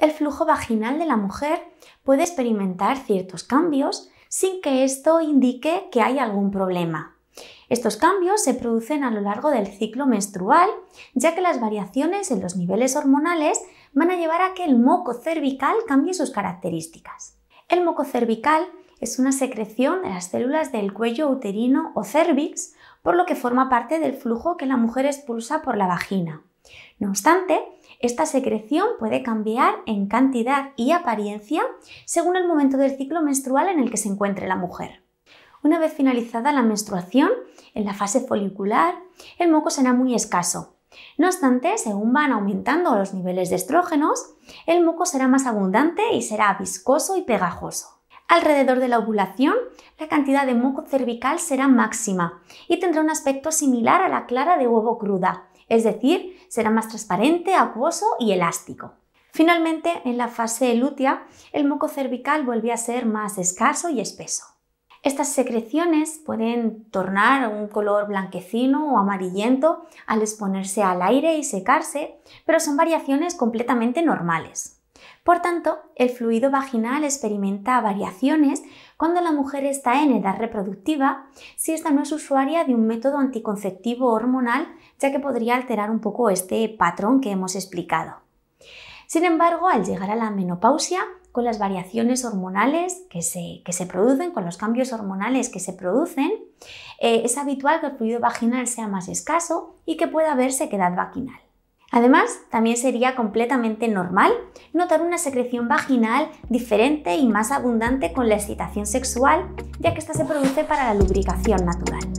el flujo vaginal de la mujer puede experimentar ciertos cambios sin que esto indique que hay algún problema. Estos cambios se producen a lo largo del ciclo menstrual, ya que las variaciones en los niveles hormonales van a llevar a que el moco cervical cambie sus características. El moco cervical es una secreción de las células del cuello uterino o cervix, por lo que forma parte del flujo que la mujer expulsa por la vagina. No obstante, esta secreción puede cambiar en cantidad y apariencia según el momento del ciclo menstrual en el que se encuentre la mujer. Una vez finalizada la menstruación, en la fase folicular, el moco será muy escaso. No obstante, según van aumentando los niveles de estrógenos, el moco será más abundante y será viscoso y pegajoso. Alrededor de la ovulación, la cantidad de moco cervical será máxima y tendrá un aspecto similar a la clara de huevo cruda, es decir, será más transparente, acuoso y elástico. Finalmente, en la fase lútea, el moco cervical volvió a ser más escaso y espeso. Estas secreciones pueden tornar un color blanquecino o amarillento al exponerse al aire y secarse, pero son variaciones completamente normales. Por tanto, el fluido vaginal experimenta variaciones cuando la mujer está en edad reproductiva, si esta no es usuaria de un método anticonceptivo hormonal, ya que podría alterar un poco este patrón que hemos explicado. Sin embargo, al llegar a la menopausia, con las variaciones hormonales que se, producen, con los cambios hormonales que se producen, eh, es habitual que el fluido vaginal sea más escaso y que pueda haber sequedad vaginal. Además, también sería completamente normal notar una secreción vaginal diferente y más abundante con la excitación sexual, ya que esta se produce para la lubricación natural.